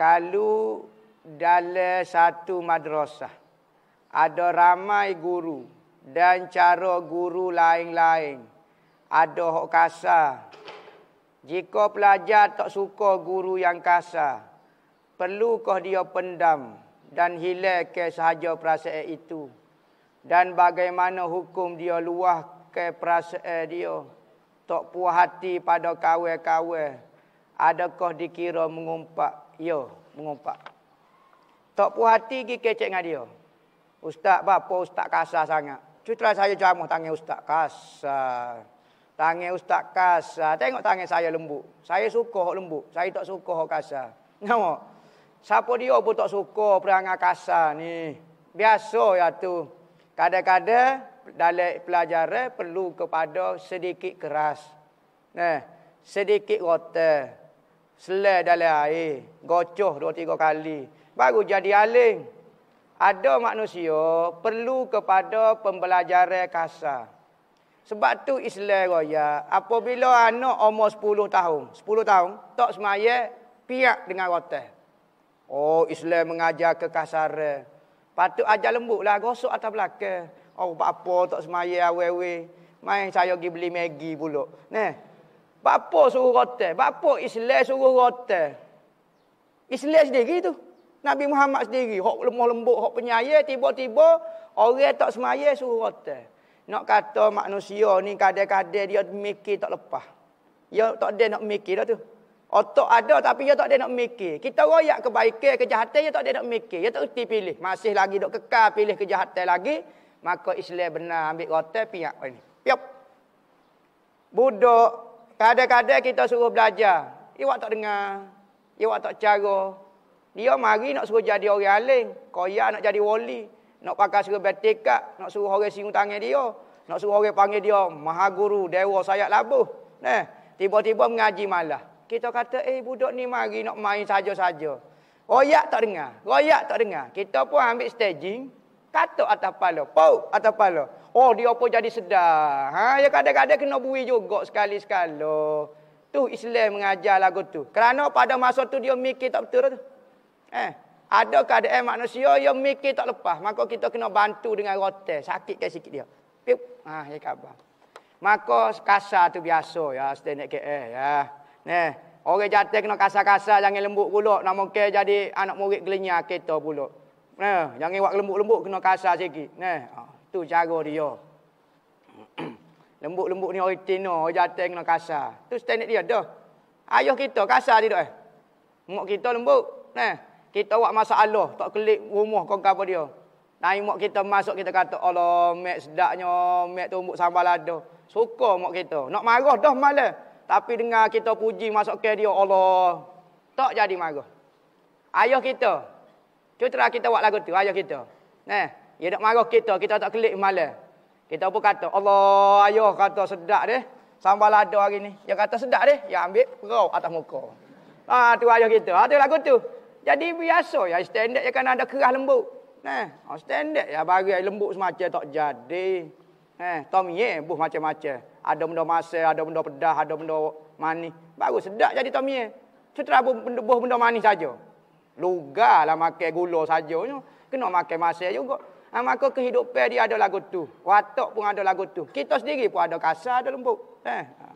kalau dalam satu madrasah ada ramai guru dan cara guru lain-lain. Ada hok kasar. Jika pelajar tak suka guru yang kasar, perlukah dia pendam dan hilang ke sahaja perasaan itu? Dan bagaimana hukum dia luah ke perasaan dia? Tak puas hati pada kawai-kawai. Adakah dikira mengumpat Yo, mengumpat. Tak puas hati pergi kecek dengan dia. Ustaz, bapa ustaz kasar sangat. Cutra saya jamuh tangan ustaz kasar. Tangan ustaz kasar. Tengok tangan saya lembut. Saya suka hok lembut. Saya tak suka hok kasar. Nampak? Siapa dia pun tak suka perangai kasar ni. Biasa ya tu. Kadang-kadang dalam pelajaran perlu kepada sedikit keras. Nah, sedikit rotel selai dalam air, gocoh dua tiga kali, baru jadi aling. Ada manusia perlu kepada pembelajaran kasar. Sebab tu Islam raya, apabila anak umur 10 tahun, 10 tahun, tak semaya, piak dengan rotan. Oh, Islam mengajar ke kasar kekasaran. Patut ajar lembut lah, gosok atas belakang. Oh, apa-apa, tak semaya, awal-awal. Main saya pergi beli Maggi pulak. Nih, Bapa suruh rotel? Bapa Islam suruh rotel? Islam sendiri tu. Nabi Muhammad sendiri. Hak lemah lembut, hok penyaya. Tiba-tiba orang tak semaya suruh rotel. Nak kata manusia ni kadang-kadang dia mikir tak lepas. Dia tak ada nak mikir dah tu. Otak ada tapi dia tak ada nak mikir. Kita royak kebaikan, kejahatan dia tak ada nak mikir. Dia tak reti pilih. Masih lagi dok kekal pilih kejahatan lagi. Maka Islam benar ambil pihak piak. Piap. Budak Kadang-kadang kita suruh belajar. Iwak tak dengar. Iwak tak cara. Dia mari nak suruh jadi orang alim. Koyak nak jadi wali. Nak pakai suruh bertekak. Nak suruh orang singgung tangan dia. Nak suruh orang panggil dia mahaguru, dewa, sayak labuh. Nah, Tiba-tiba mengaji malah. Kita kata, eh budak ni mari nak main saja-saja. Royak tak dengar. Royak tak dengar. Kita pun ambil staging. Katuk atas pala. Pauk atas pala. Oh dia apa jadi sedar. Ha ya kadang-kadang kena bui juga sekali sekala. Tu Islam mengajar lagu tu. Kerana pada masa tu dia mikir tak betul tu. Eh, ada keadaan manusia yang mikir tak lepas, maka kita kena bantu dengan rotan, sakit ke kan sikit dia. Pip. Ha ya kabar. Maka kasar tu biasa ya, stand naik eh, ya. Neh, orang jatuh kena kasar-kasar jangan lembut pula nak mungkin jadi anak murid gelenyak kita pula. Neh, jangan buat lembut-lembut kena kasar sikit. Neh. Ha. Tu jago dia. Lembut-lembut ni orang tino, orang jateng nak kasar. Tu standard dia dah. Ayah kita kasar dia eh. Mak kita lembut. Nah, eh. kita buat masalah, tak kelik rumah kau apa dia. Naik mak kita masuk kita kata Allah, mak sedaknya, mak tumbuk sambal lada. Suka mak kita. Nak marah dah malah. Tapi dengar kita puji masuk ke dia Allah. Tak jadi marah. Ayah kita. Cutra kita buat lagu tu, ayah kita. Nah, dia nak marah kita, kita tak kelik malam. Kita pun kata, Allah, ayah kata sedap deh. Sambal lada hari ni. Dia kata sedap deh. Dia ambil perau atas muka. Ah ha, tu ayah kita. Ha, tu lagu tu. Jadi biasa ya standard ya kan ada kerah lembut. Nah, ha, ha, standard ya bagi lembut semacam tak jadi. Ha, tom ye buh macam-macam. Ada benda masak, ada benda pedas, ada benda manis. Baru sedap jadi tom ye. Cetera buh benda, benda manis saja. Lugalah makan gula saja. Kena makan masak juga. Ah, maka kehidupan dia ada lagu tu. Watak pun ada lagu tu. Kita sendiri pun ada kasar, ada lembut. Eh?